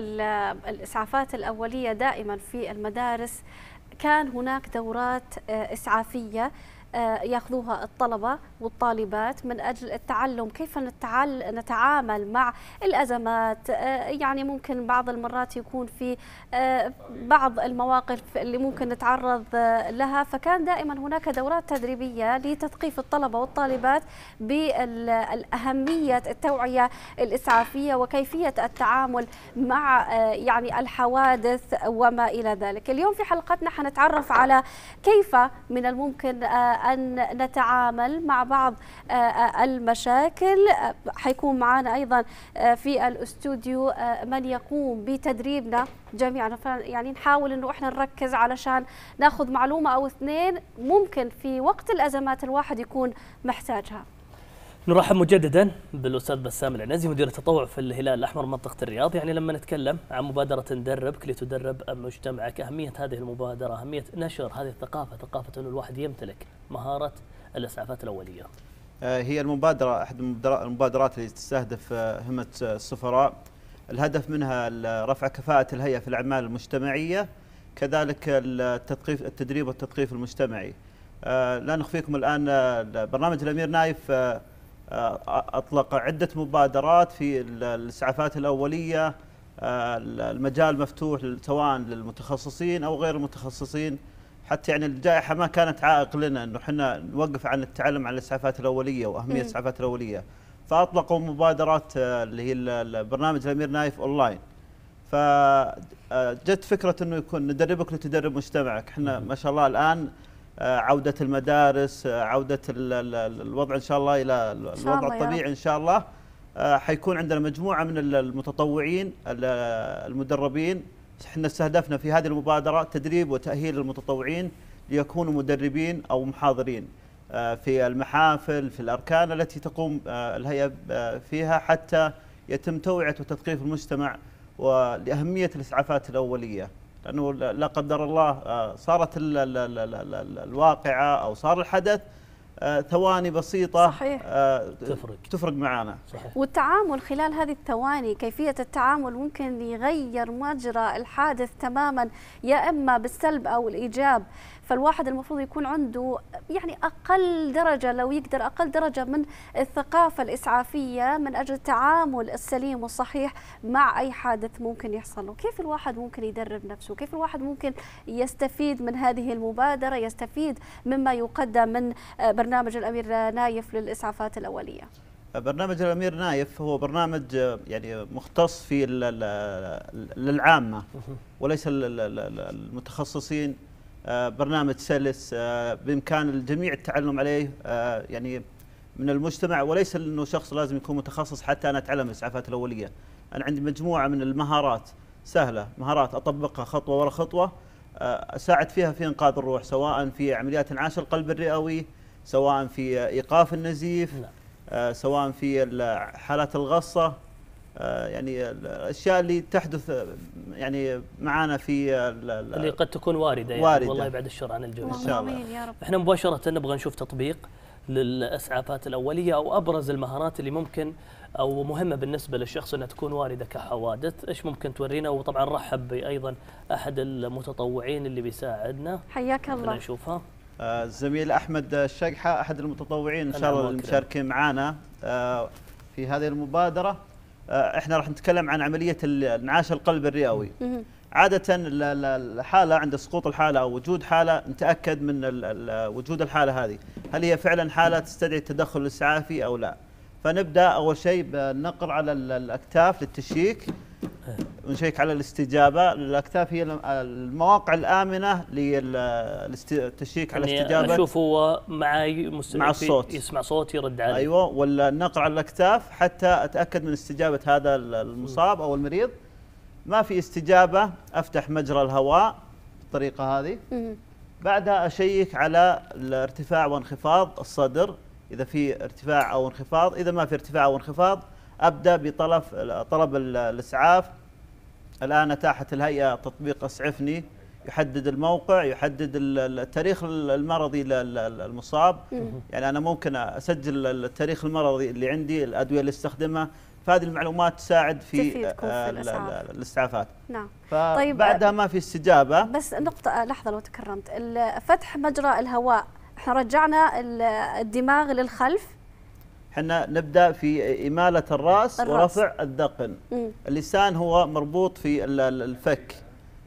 الإسعافات الأولية دائما في المدارس كان هناك دورات آه، إسعافية آه، ياخذوها الطلبة والطالبات من أجل التعلم كيف نتعامل مع الأزمات آه، يعني ممكن بعض المرات يكون في آه، بعض المواقف اللي ممكن نتعرض لها فكان دائما هناك دورات تدريبية لتثقيف الطلبة والطالبات بالأهمية التوعية الإسعافية وكيفية التعامل مع يعني الحوادث وما إلى ذلك اليوم في حلقتنا حنتعرف على كيف من الممكن أن نتعامل مع بعض آه، آه، المشاكل آه، حيكون معنا أيضا في الاستوديو من يقوم بتدريبنا جميعا يعني نحاول أنه إحنا نركز علشان ناخذ معلومة أو اثنين ممكن في وقت الأزمات الواحد يكون محتاجها نرحب مجددا بالاستاذ بسام العنزي مدير التطوع في الهلال الاحمر منطقه الرياض، يعني لما نتكلم عن مبادره ندربك لتدرب مجتمعك، اهميه هذه المبادره، اهميه نشر هذه الثقافه، ثقافه انه الواحد يمتلك مهاره الاسعافات الاوليه. آه، هي المبادره احد المبادرات اللي تستهدف آه، همه السفراء، الهدف منها رفع كفاءه الهيئه في الاعمال المجتمعيه، كذلك التثقيف التدريب والتثقيف المجتمعي. آه، لا نخفيكم الان برنامج الامير نايف آه، اطلق عده مبادرات في الاسعافات الاوليه آه، المجال مفتوح سواء للمتخصصين او غير المتخصصين حتى يعني الجائحه ما كانت عائق لنا انه احنا نوقف عن التعلم عن الاسعافات الاوليه واهميه الاسعافات الاوليه فاطلقوا مبادرات آه، اللي هي برنامج الامير نايف اونلاين فجت فكره انه يكون ندربك لتدرب مجتمعك احنا ما شاء الله الان آه، عوده المدارس آه، عوده الوضع ان شاء الله الى الوضع الطبيعي ان شاء الله آه، حيكون عندنا مجموعه من المتطوعين المدربين احنا استهدفنا في هذه المبادره تدريب وتاهيل المتطوعين ليكونوا مدربين او محاضرين في المحافل في الاركان التي تقوم الهيئه فيها حتى يتم توعيه وتثقيف المجتمع ولاهميه الاسعافات الاوليه. انه لا قدر الله آه، صارت الواقعه او صار الحدث آه، ثواني بسيطة صحيح. آه، تفرق تفرق معانا صحيح. والتعامل خلال هذه الثواني كيفية التعامل ممكن يغير مجرى الحادث تماما يا إما بالسلب أو الإيجاب فالواحد المفروض يكون عنده يعني أقل درجة لو يقدر أقل درجة من الثقافة الإسعافية من أجل التعامل السليم والصحيح مع أي حادث ممكن يحصل له كيف الواحد ممكن يدرب نفسه كيف الواحد ممكن يستفيد من هذه المبادرة يستفيد مما يقدم من آه، برنامج برنامج الامير نايف للاسعافات الاوليه برنامج الامير نايف هو برنامج يعني مختص في للعامه وليس المتخصصين برنامج سلس بامكان الجميع التعلم عليه يعني من المجتمع وليس انه شخص لازم يكون متخصص حتى انا اتعلم الاسعافات الاوليه انا عندي مجموعه من المهارات سهله مهارات اطبقها خطوه ورا خطوه اساعد فيها في انقاذ الروح سواء في عمليات انعاش القلب الرئوي سواء في ايقاف النزيف نعم. آه، سواء في حالات الغصه آه، يعني الاشياء اللي تحدث يعني معانا في اللي قد تكون وارده يعني واردة. والله يبعد الشر عن الجو ان شاء الله يا رب. احنا مباشره نبغى نشوف تطبيق للاسعافات الاوليه او ابرز المهارات اللي ممكن او مهمه بالنسبه للشخص انها تكون وارده كحوادث، ايش ممكن تورينا؟ وطبعا رحب ايضا احد المتطوعين اللي بيساعدنا حياك الله نشوفها الزميل احمد الشقحه احد المتطوعين ان شاء الله المشاركين معنا آه، في هذه المبادره آه، احنا راح نتكلم عن عمليه انعاش القلب الرئوي عاده الحاله عند سقوط الحاله او وجود حاله نتاكد من وجود الحاله هذه هل هي فعلا حاله تستدعي التدخل الاسعافي او لا فنبدا اول شيء بالنقر على الاكتاف للتشيك أه. ونشيك على الاستجابه الاكتاف هي المواقع الامنه للتشيك على يعني اشوف هو مع مع الصوت يسمع صوت يرد عليه ايوه ولا نقرا الاكتاف حتى اتاكد من استجابه هذا المصاب او المريض ما في استجابه افتح مجرى الهواء بالطريقه هذه بعدها اشيك على الارتفاع وانخفاض الصدر اذا في ارتفاع او انخفاض اذا ما في ارتفاع او انخفاض ابدا بطلب طلب الاسعاف الآن أتاحت الهيئة تطبيق أسعفني يحدد الموقع يحدد التاريخ المرضي للمصاب يعني أنا ممكن أسجل التاريخ المرضي اللي عندي الأدوية اللي استخدمها فهذه المعلومات تساعد في, آه، في الاسعافات نعم طيب بعدها ما في استجابه بس نقطه لحظه لو تكرمت فتح مجرى الهواء احنا رجعنا الدماغ للخلف احنا نبدا في اماله الراس, الرأس. ورفع الذقن اللسان هو مربوط في الفك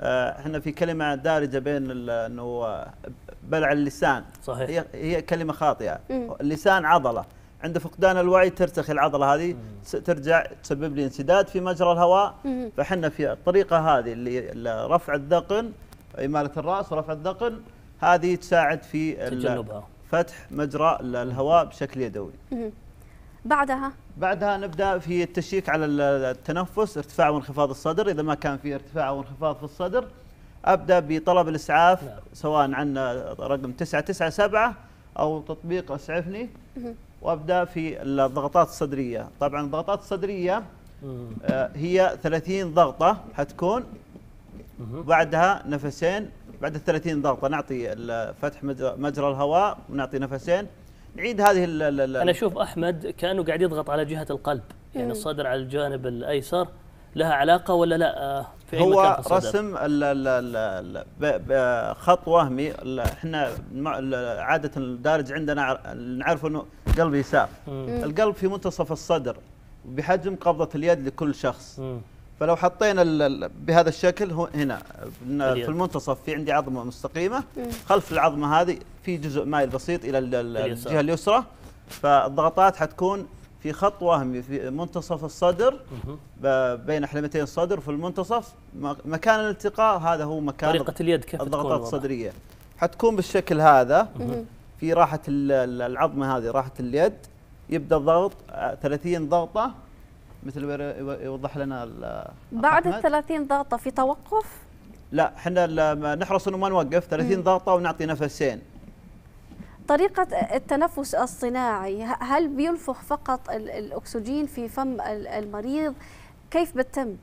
احنا آه، في كلمه دارجه بين انه بلع اللسان صحيح هي, هي كلمه خاطئه مم. اللسان عضله عند فقدان الوعي ترتخي العضله هذه مم. ترجع تسبب لي انسداد في مجرى الهواء فاحنا في الطريقه هذه اللي رفع الذقن اماله الراس ورفع الذقن هذه تساعد في تجنبها فتح مجرى الهواء بشكل يدوي بعدها بعدها نبدا في التشيك على التنفس ارتفاع وانخفاض الصدر اذا ما كان في ارتفاع وانخفاض في الصدر ابدا بطلب الاسعاف نعم. سواء عندنا رقم 997 او تطبيق اسعفني وابدا في الضغطات الصدريه طبعا الضغطات الصدريه آه، هي 30 ضغطه حتكون بعدها نفسين بعد ال 30 ضغطه نعطي فتح مجرى الهواء ونعطي نفسين نعيد هذه ال ال الـ انا اشوف احمد كانه قاعد يضغط على جهه القلب إيه. يعني الصدر على الجانب الايسر لها علاقه ولا لا آه، في أي هو مكان في رسم الـ الـ الـ خط وهمي احنا عاده الدارج عندنا نعرف انه قلب يسار القلب في منتصف الصدر بحجم قبضه اليد لكل شخص مم. فلو حطينا بهذا الشكل هنا في المنتصف في عندي عظمه مستقيمه خلف العظمه هذه في جزء مائل بسيط الى الجهه اليسرى فالضغطات حتكون في خط وهمي في منتصف الصدر بين حلمتين الصدر في المنتصف مكان الالتقاء هذا هو مكان طريقه اليد كيف الضغطات الصدريه حتكون بالشكل هذا في راحه العظمه هذه راحه اليد يبدا الضغط 30 آه، ضغطه مثل ما يوضح لنا بعد ال 30 ضغطه في توقف؟ لا احنا لما نحرص انه ما نوقف 30 ضغطه ونعطي نفسين طريقة التنفس الصناعي هل بينفخ فقط الأكسجين في فم المريض كيف بتم؟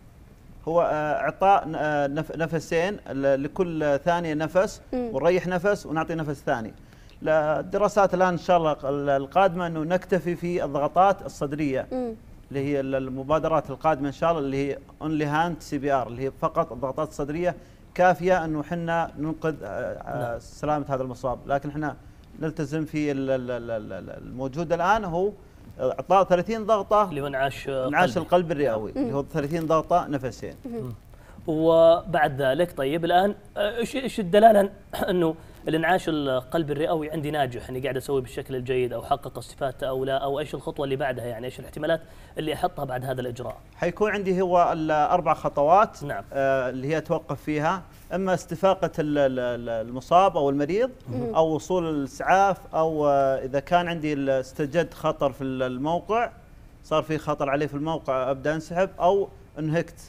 هو آه، إعطاء آه، نفسين لكل ثانية نفس ونريح نفس ونعطي نفس ثاني الدراسات الآن إن شاء الله القادمة أنه نكتفي في الضغطات الصدرية اللي هي المبادرات القادمه ان شاء الله اللي هي اونلي هاند سي بي ار اللي هي فقط الضغطات الصدريه كافيه انه احنا ننقذ آه، آه، نعم. سلامه هذا المصاب لكن احنا نلتزم في الموجود الان هو آه، اعطاء 30 ضغطه لمنعاش انعاش القلب الرئوي اللي هو 30 ضغطه نفسين وبعد ذلك طيب الان ايش ايش الدلاله انه الانعاش القلب الرئوي عندي ناجح اني قاعد اسوي بالشكل الجيد او حقق استفادته او لا او ايش الخطوه اللي بعدها يعني ايش الاحتمالات اللي احطها بعد هذا الاجراء؟ حيكون عندي هو الاربع خطوات نعم. آه اللي هي توقف فيها اما استفاقه المصاب او المريض او وصول الاسعاف او آه، اذا كان عندي استجد خطر في الموقع صار في خطر عليه في الموقع ابدا انسحب او انهكت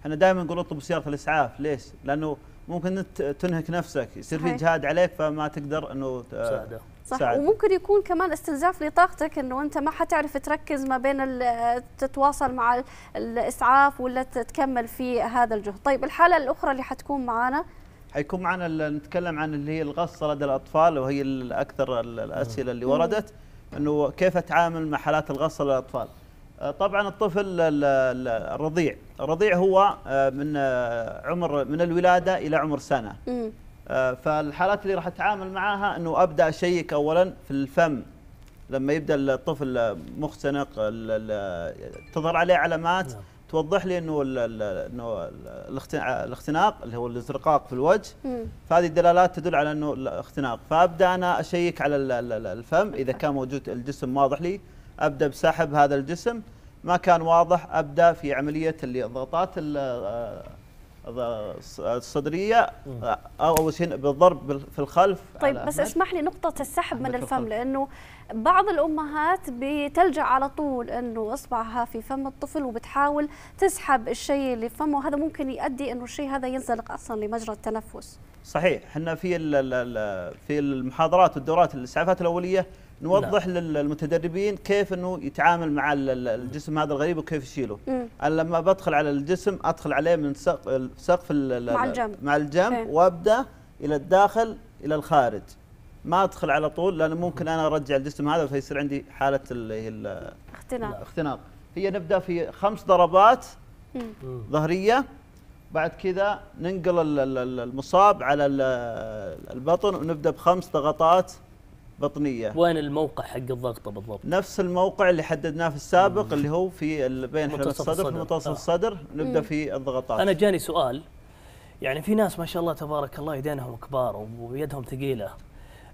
احنا دائما نقول اطلب سياره الاسعاف ليش؟ لانه ممكن انت تنهك نفسك يصير في جهاد عليك فما تقدر انه تساعده صح ساعد. وممكن يكون كمان استنزاف لطاقتك انه انت ما حتعرف تركز ما بين تتواصل مع الاسعاف ولا تكمل في هذا الجهد طيب الحاله الاخرى اللي حتكون معنا حيكون معنا نتكلم عن اللي هي الغصه لدى الاطفال وهي الاكثر الاسئله اللي وردت انه كيف اتعامل مع حالات الغصه للاطفال آه، طبعا الطفل الرضيع الرضيع هو آه، من آه، عمر من الولاده الى عمر سنه فالحالات اللي راح اتعامل معاها انه ابدا اشيك اولا في الفم لما يبدا الطفل مختنق تظهر عليه علامات نعم. توضح لي انه انه الاختناق اللي هو الازرقاق في الوجه فهذه الدلالات تدل على انه الاختناق فابدا انا اشيك على الفم اذا كان موجود الجسم واضح لي ابدا بسحب هذا الجسم ما كان واضح ابدا في عمليه الضغطات آه، آه، الصدريه او شيء بالضرب في الخلف طيب بس اسمح لي نقطه السحب من الفم لانه بعض الامهات بتلجا على طول انه اصبعها في فم الطفل وبتحاول تسحب الشيء اللي في فمه وهذا ممكن يؤدي انه الشيء هذا ينزلق اصلا لمجرى التنفس صحيح احنا في في المحاضرات والدورات الاسعافات الاوليه نوضح نعم. للمتدربين كيف انه يتعامل مع الجسم هذا الغريب وكيف يشيله انا لما بدخل على الجسم ادخل عليه من سقف سقف مع الجنب مع الجنب إيه. وابدا الى الداخل الى الخارج ما ادخل على طول لانه ممكن انا ارجع الجسم هذا فيصير عندي حاله الاختناق الاختناق هي نبدا في خمس ضربات ظهريه بعد كذا ننقل المصاب على البطن ونبدا بخمس ضغطات بطنيه وين الموقع حق الضغطه بالضبط نفس الموقع اللي حددناه في السابق مم. اللي هو في بين حلق الصدر في متصل آه. الصدر نبدا في الضغطات انا جاني سؤال يعني في ناس ما شاء الله تبارك الله يدينهم كبار ويدهم ثقيله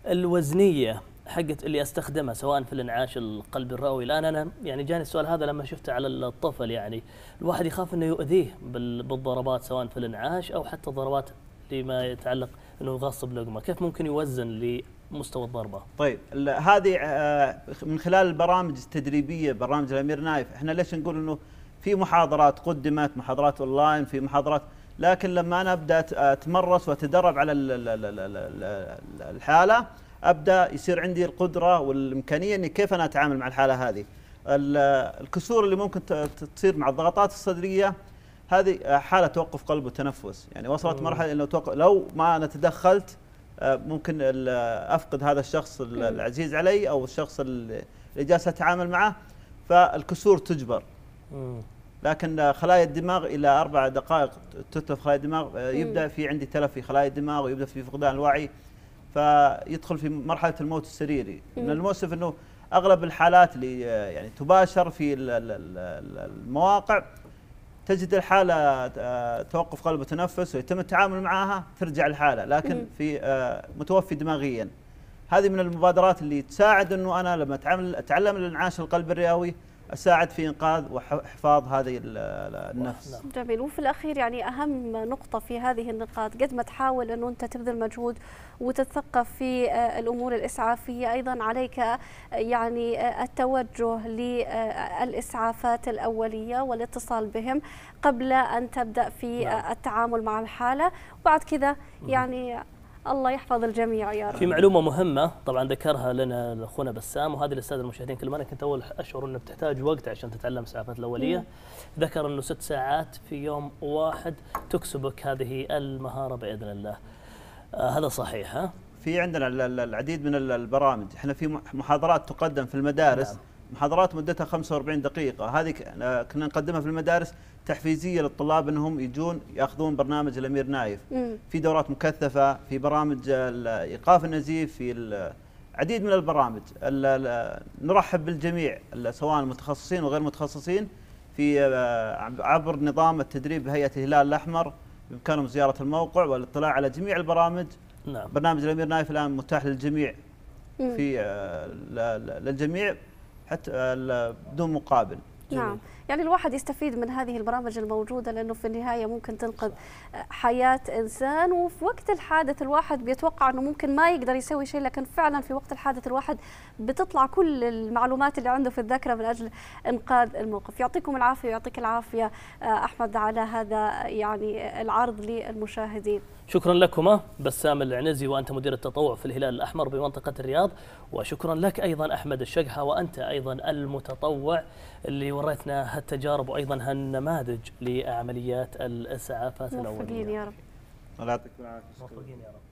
الوزنيه حقت اللي استخدمها سواء في الانعاش القلب الرئوي الان انا يعني جاني السؤال هذا لما شفته على الطفل يعني الواحد يخاف انه يؤذيه بالضربات سواء في الانعاش او حتى الضربات لما يتعلق انه يغصب لقمه كيف ممكن يوزن مستوى الضربه. طيب هذه آه، من خلال البرامج التدريبيه برامج الامير نايف احنا ليش نقول انه في محاضرات قدمت محاضرات اونلاين في محاضرات لكن لما انا ابدا اتمرس واتدرب على الحاله ابدا يصير عندي القدره والامكانيه اني كيف انا اتعامل مع الحاله هذه. الكسور اللي ممكن تصير مع الضغطات الصدريه هذه آه، حاله توقف قلب وتنفس يعني وصلت مرحله انه لو ما انا تدخلت آه، ممكن افقد هذا الشخص العزيز علي او الشخص اللي جالس اتعامل معه فالكسور تجبر لكن خلايا الدماغ الى اربع دقائق تتلف خلايا الدماغ آه، يبدا في عندي تلف في خلايا الدماغ ويبدا في فقدان الوعي فيدخل في مرحله الموت السريري من المؤسف انه اغلب الحالات اللي آه، يعني تباشر في المواقع تجد الحالة آه، توقف قلب وتنفس ويتم التعامل معها ترجع الحالة لكن في آه، متوفي دماغيا هذه من المبادرات اللي تساعد أنه أنا لما أتعلم الإنعاش القلب الرئوي اساعد في انقاذ وحفاظ هذه النفس نعم. جميل وفي الاخير يعني اهم نقطه في هذه النقاط قد ما تحاول انه انت تبذل مجهود وتتثقف في آه، الامور الاسعافيه ايضا عليك آه، يعني آه، التوجه للاسعافات الاوليه والاتصال بهم قبل ان تبدا في نعم. التعامل مع الحاله وبعد كذا يعني الله يحفظ الجميع يا رب في معلومه مهمه طبعا ذكرها لنا اخونا بسام وهذه للساده المشاهدين كل ما انا كنت اول اشعر انه بتحتاج وقت عشان تتعلم سعافات الاوليه مم. ذكر انه ست ساعات في يوم واحد تكسبك هذه المهاره باذن الله آه هذا صحيح ها في عندنا العديد من البرامج احنا في محاضرات تقدم في المدارس نعم. محاضرات مدتها 45 دقيقة هذه آه، كنا نقدمها في المدارس تحفيزية للطلاب أنهم يجون يأخذون برنامج الأمير نايف مم. في دورات مكثفة في برامج إيقاف النزيف في العديد من البرامج نرحب بالجميع سواء المتخصصين وغير المتخصصين في آه، عبر نظام التدريب بهيئة الهلال الأحمر بإمكانهم زيارة الموقع والاطلاع على جميع البرامج نعم. برنامج الأمير نايف الآن متاح للجميع في آه، للجميع حتى بدون مقابل نعم يعني الواحد يستفيد من هذه البرامج الموجودة لأنه في النهاية ممكن تنقذ حياة إنسان وفي وقت الحادث الواحد بيتوقع أنه ممكن ما يقدر يسوي شيء لكن فعلا في وقت الحادث الواحد بتطلع كل المعلومات اللي عنده في الذاكرة من أجل إنقاذ الموقف يعطيكم العافية ويعطيك العافية آه، أحمد على هذا يعني العرض للمشاهدين شكرا لكما آه، بسام العنزي وانت مدير التطوع في الهلال الاحمر بمنطقه الرياض وشكرا لك ايضا احمد الشقحه وانت ايضا المتطوع اللي وريتنا هالتجارب وايضا هالنماذج لعمليات الاسعافات الاوليه. موفقين يا رب. الله يعطيكم العافيه. موفقين يا رب.